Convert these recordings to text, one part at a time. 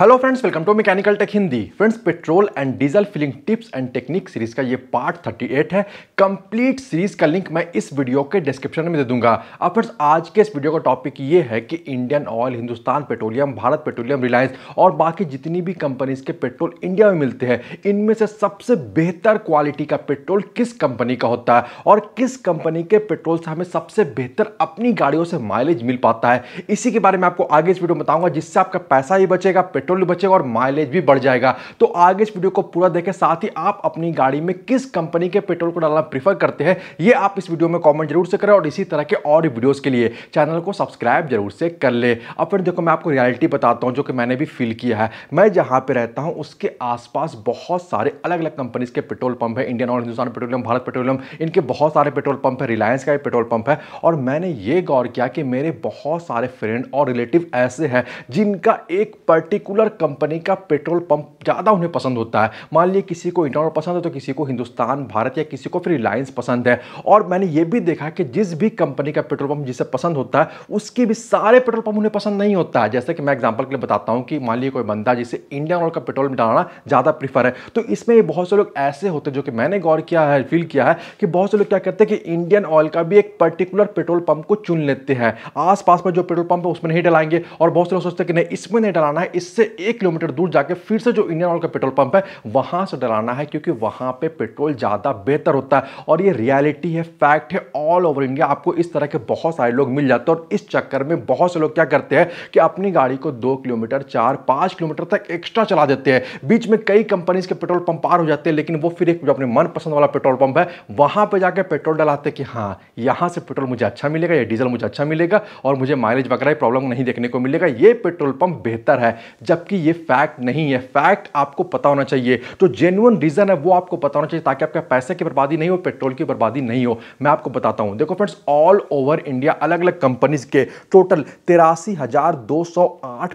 hello friends welcome to mechanical tech Hindi friends petrol and diesel filling tips and technique series का ये part 38 है complete series का link मैं इस video के डिस्क्रिप्शन में दे दूंगा अब फ्रेंड्स आज के इस वीडियो का टॉपिक ये है कि Indian oil Hindustan petroleum Bharat petroleum Reliance और बाकी जितनी भी कंपनीज के पेट्रोल इंडिया में मिलते हैं इनमें से सबसे बेहतर क्वालिटी का पेट्रोल किस कंपनी का होता है और किस कंपनी के पेट्रोल से हमें सबसे बेहतर अपनी गाड़ियों से माइलेज मिल पाता है इसी के बारे में आपको आगे इस वीडियो बताऊंगा जिससे आपका पैसा ही बचेगा पेट्रोल पेट्रोल भी बचेगा और माइलेज भी बढ़ जाएगा तो आगे इस वीडियो को पूरा देखें साथ ही आप अपनी गाड़ी में किस कंपनी के पेट्रोल को डालना प्रीफर करते हैं ये आप इस वीडियो में कॉमेंट जरूर से करें और इसी तरह के और वीडियोज़ के लिए चैनल को सब्सक्राइब जरूर से कर ले अब फिर देखो मैं आपको रियलिटी बताता हूँ जो कि मैंने भी फील किया है मैं जहाँ पर रहता हूँ उसके आसपास बहुत सारे अलग अलग कंपनीज के पेट्रोल पंप है Indian oil Hindustan petroleum Bharat petroleum इनके बहुत सारे पेट्रोल पंप है रिलायंस का भी पेट्रोल पंप है और मैंने ये गौर किया कि मेरे बहुत सारे फ्रेंड और रिलेटिव ऐसे हैं जिनका एक पर्टिकुलर पर्टिकुलर कंपनी का पेट्रोल पंप ज़्यादा उन्हें पसंद होता है मान लीजिए किसी को इंडोर पसंद है तो किसी को हिंदुस्तान भारत या किसी को फिर रिलायंस पसंद है और मैंने ये भी देखा कि जिस भी कंपनी का पेट्रोल पंप जिसे पसंद होता है उसके भी सारे पेट्रोल पंप उन्हें पसंद नहीं होता है जैसे कि मैं एग्जाम्पल के लिए बताता हूँ कि मान लीजिए कोई बंदा जिसे इंडियन ऑयल का पेट्रोल डालना ज़्यादा प्रीफर है तो इसमें बहुत से लोग ऐसे होते हैं जो कि मैंने गौर किया है फील किया है कि बहुत से लोग क्या करते हैं कि इंडियन ऑयल का भी एक पर्टिकुलर पेट्रोल पंप को चुन लेते हैं आसपास में जो पेट्रोल पंप है उसमें नहीं डलाएंगे और बहुत से लोग सोचते हैं कि नहीं इसमें नहीं डलाना है इससे एक किलोमीटर दूर जाके फिर से जो इंडियन ऑयल का पेट्रोल पंप है वहां से डराना है क्योंकि वहां पे पेट्रोल ज़्यादा बेहतर होता है और ये रियलिटी है फैक्ट है ऑल ओवर इंडिया आपको इस तरह के बहुत सारे लोग मिल जाते हैं और इस चक्कर में बहुत से लोग क्या करते हैं कि अपनी गाड़ी को दो किलोमीटर चार पांच किलोमीटर तक एक्स्ट्रा चला देते हैं बीच में कई कंपनीज के पेट्रोल पंप पार हो जाते हैं लेकिन वो फिर एक जो अपने मनपसंद वाला पेट्रोल पंप है वहां पर जाकर पेट्रोल डलाते कि हाँ यहां से पेट्रोल मुझे अच्छा मिलेगा या डीजल मुझे अच्छा मिलेगा और मुझे माइलेज वगैरह प्रॉब्लम नहीं देखने को मिलेगा ये पेट्रोल पंप बेहतर है जबकि ये फैक्ट नहीं है फैक्ट आपको पता होना चाहिए जो जेन्युन रीज़न है वो आपको पता होना चाहिए ताकि आपका पैसे की बर्बादी नहीं हो पेट्रोल की बर्बादी नहीं हो मैं आपको बताता हूं देखो फ्रेंड्स ऑल ओवर इंडिया अलग अलग कंपनीज के टोटल तिरासी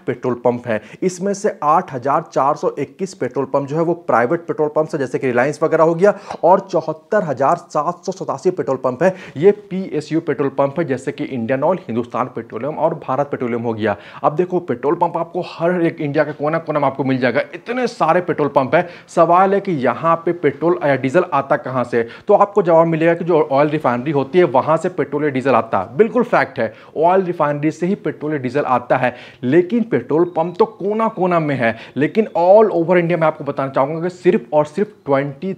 पेट्रोल पंप है इसमें से आठ पेट्रोल पंप जो है वो प्राइवेट पेट्रोल पंप है जैसे कि रिलायंस वगैरह हो गया और चौहत्तर पेट्रोल पंप है ये पीएसयू पेट्रोल पंप है जैसे कि इंडियन ऑयल हिंदुस्तान पेट्रोलियम और भारत पेट्रोलियम हो गया अब देखो पेट्रोल पंप आपको हर एक इंडिया का कोना कोना आपको मिल जाएगा इतने सारे पेट्रोल पंप है सवाल है कि यहाँ पे पेट्रोल या डीजल आता कहाँ से तो आपको जवाब मिलेगा कि जो ऑयल रिफाइनरी होती है वहाँ से पेट्रोल या डीजल आता है बिल्कुल फैक्ट है ऑयल रिफाइनरी से ही पेट्रोल या डीजल आता है लेकिन पेट्रोल पंप तो कोना कोना में है लेकिन ऑल ओवर इंडिया में आपको बताना चाहूँगा कि सिर्फ और सिर्फ ट्वेंटी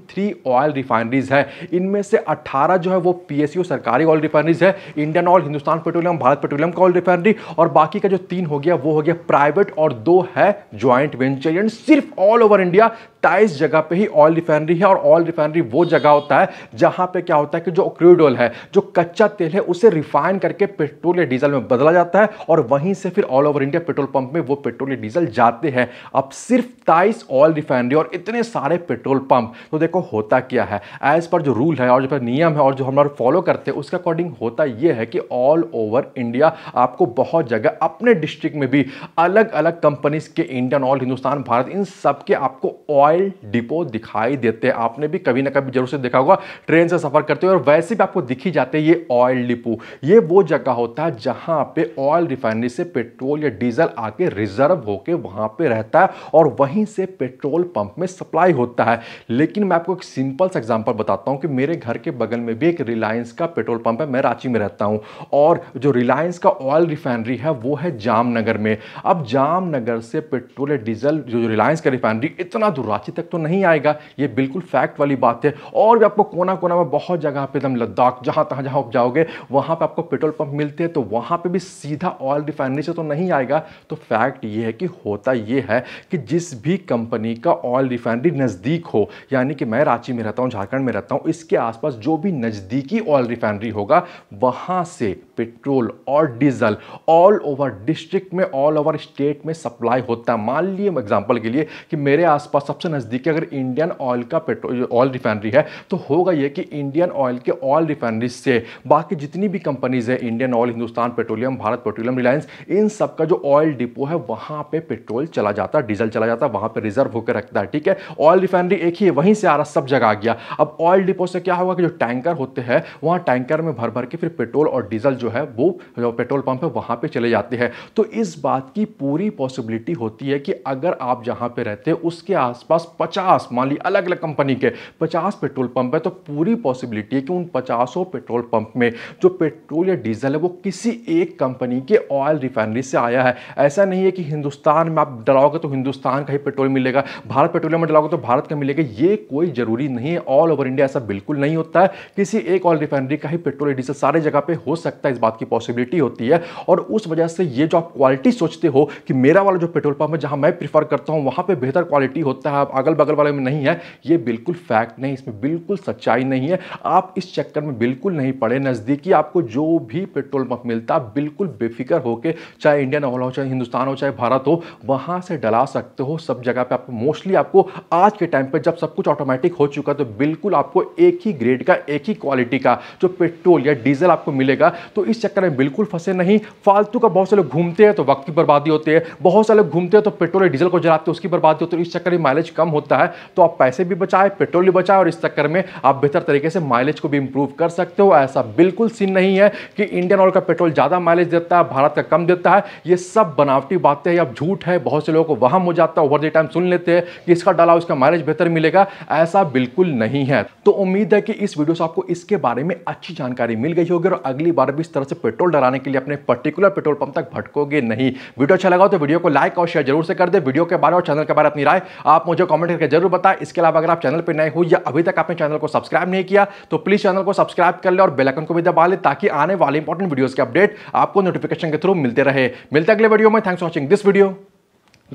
ऑयल रिफाइनरीज है इनमें से अट्ठारह जो है वो पी सरकारी ऑयल रिफाइनरीज है Indian oil Hindustan petroleum Bharat petroleum का ऑयल रिफाइनरी और बाकी का जो तीन हो गया वो हो गया प्राइवेट और दो है ज्वाइंट वेंचर यानी सिर्फ ऑल ओवर इंडिया सत्ताईस जगह पे ही ऑयल रिफाइनरी है और ऑयल रिफाइनरी वो जगह होता है जहां पे क्या होता है कि जो क्रूड ऑयल है जो कच्चा तेल है उसे रिफाइन करके पेट्रोल या डीजल में बदला जाता है और वहीं से फिर all over India petrol pump में वो पेट्रोल या डीजल जाते हैं अब सिर्फ ताइस ऑयल रिफाइनरी और इतने सारे पेट्रोल पंप तो देखो होता क्या है एज पर जो रूल है और जो नियम है और जो हम लोग फॉलो करते हैं उसके अकॉर्डिंग होता यह है कि ऑल ओवर इंडिया आपको बहुत जगह अपने डिस्ट्रिक्ट में भी अलग अलग कंपनीज के इंडियन ऑल हिंदुस्तान भारत इन सब के आपको ऑयल मोबाइल डिपो दिखाई देते हैं आपने भी कभी ना कभी जरूर से देखा होगा ट्रेन से सफर करते हुए और वैसे भी आपको दिखी जाते हैं ये ऑयल डिपो ये वो जगह होता है जहां पे ऑयल रिफाइनरी से पेट्रोल या डीजल आके रिजर्व होके वहां पे रहता है और वहीं से पेट्रोल पंप में सप्लाई होता है लेकिन मैं आपको एक सिंपल सा एग्जाम्पल बताता हूँ कि मेरे घर के बगल में भी एक रिलायंस का पेट्रोल पंप है मैं रांची में रहता हूँ और जो रिलायंस का ऑयल रिफाइनरी है वो है जामनगर में अब जामनगर से पेट्रोल या डीजल जो रिलायंस का रिफाइनरी इतना दूर कराची तक तो नहीं आएगा ये बिल्कुल फैक्ट वाली बात है और भी आपको कोना कोना में बहुत जगह पे एकदम लद्दाख जहाँ तहाँ जहाँ आप जाओगे वहाँ पे आपको पेट्रोल पंप मिलते हैं तो वहाँ पे भी सीधा ऑयल रिफाइनरी से तो नहीं आएगा तो फैक्ट ये है कि होता ये है कि जिस भी कंपनी का ऑयल रिफाइनरी नज़दीक हो यानी कि मैं रांची में रहता हूँ झारखंड में रहता हूँ इसके आसपास जो भी नज़दीकी ऑयल रिफाइनरी होगा वहाँ से पेट्रोल और डीजल ऑल ओवर डिस्ट्रिक्ट में ऑल ओवर स्टेट में सप्लाई होता है मान लिए एग्जाम्पल के लिए कि मेरे आसपास सबसे सबसे नज़दीकी अगर इंडियन ऑयल का पेट्रोल ऑयल रिफाइनरी है तो होगा ये कि इंडियन ऑयल के ऑयल रिफाइनरी से बाकी जितनी भी कंपनीज़ है Indian oil Hindustan petroleum Bharat petroleum Reliance इन सब का जो ऑयल डिपो है वहाँ पर पे पेट्रोल चला जाता है डीजल चला जाता है वहाँ पर रिजर्व होकर रखता है ठीक है ऑयल रिफाइनरी एक ही है वहीं से आ रहा सब जगह आ गया अब ऑयल डिपो से क्या होगा कि जो टैंकर होते हैं वहाँ टैंकर में भर भर के फिर पेट्रोल और डीजल जो है वो जो पेट्रोल पंप है वहाँ पर चले जाते हैं तो इस बात की पूरी पॉसिबिलिटी होती है कि अगर आप जहां पर रहते हैं उसके आसपास पास पचास मान ली अलग अलग कंपनी के पचास पेट्रोल पंप है तो पूरी पॉसिबिलिटी है कि उन पचासों पेट्रोल पंप में जो पेट्रोल या डीजल है वो किसी एक कंपनी के ऑयल रिफाइनरी से आया है ऐसा नहीं है कि हिंदुस्तान में आप डलाओगे तो हिंदुस्तान का ही पेट्रोल मिलेगा भारत पेट्रोलियम में डलाओगे तो भारत का मिलेगा ये कोई ज़रूरी नहीं है ऑल ओवर इंडिया ऐसा बिल्कुल नहीं होता है किसी एक ऑयल रिफाइनरी का ही पेट्रोल डीजल सारे जगह पर हो सकता है इस बात की पॉसिबिलिटी होती है और उस वजह से ये जो आप क्वालिटी सोचते हो कि मेरा वाला जो पेट्रोल पंप है जहां मैं प्रीफर करता हूं वहां पर बेहतर क्वालिटी होता है आप अगल बगल वाले में नहीं है ये बिल्कुल फैक्ट नहीं इसमें बिल्कुल सच्चाई नहीं है आप इस चक्कर में बिल्कुल नहीं पड़े नज़दीकी आपको जो भी पेट्रोल पंप मिलता बिल्कुल बेफिक्र होकर चाहे इंडियन ऑयल हो चाहे हिंदुस्तान हो चाहे भारत हो वहाँ से डला सकते हो सब जगह पर आपको मोस्टली आपको आज के टाइम पर जब सब कुछ ऑटोमेटिक हो चुका तो बिल्कुल आपको एक ही ग्रेड का एक ही क्वालिटी का जो पेट्रोल या डीजल आपको मिलेगा तो इस चक्कर में बिल्कुल फंसे नहीं फालतू का बहुत से लोग घूमते हैं तो वक्त की बर्बादी होती है बहुत से लोग घूमते हैं तो पेट्रोल या डीजल को जलाते हैं उसकी बर्बादी होती है तो इस चक्कर में माइलेज कम होता है तो आप पैसे भी बचाए पेट्रोल भी बचाए और इस चक्कर में आप बेहतर तरीके से माइलेज को भी इंप्रूव कर सकते हो ऐसा बिल्कुल सीन नहीं है कि इंडियन ऑयल का पेट्रोल ज़्यादा माइलेज देता है भारत का कम देता है ये सब बनावटी बातें हैं अब झूठ है बहुत से लोगों को वहम हो जाता है ओवर द टाइम सुन लेते हैं कि इसका डाला उसका माइलेज बेहतर मिलेगा ऐसा बिल्कुल नहीं है तो उम्मीद है कि इस वीडियो से आपको इसके बारे में अच्छी जानकारी मिल गई होगी और अगली बार भी इस तरह से पेट्रोल डराने के लिए अपने पर्टिकुलर पेट्रोल पंप तक भटकोगे नहीं वीडियो अच्छा लगा तो वीडियो को लाइक और शेयर जरूर से कर दे वीडियो के बारे और चैनल के बारे में अपनी राय आप मुझे कमेंट करके जरूर बताएं इसके अलावा अगर आप चैनल पर नए हो या अभी तक आपने चैनल को सब्सक्राइब नहीं किया तो प्लीज़ चैनल को सब्सक्राइब कर ले और बेलाइकन को भी दबा ले ताकि आने वाले इंपॉर्टेंट वीडियोज़ के अपडेट आपको नोटिफिकेशन के थ्रू मिलते रहे मिलते अगले वीडियो में thanks watching this video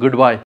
good bye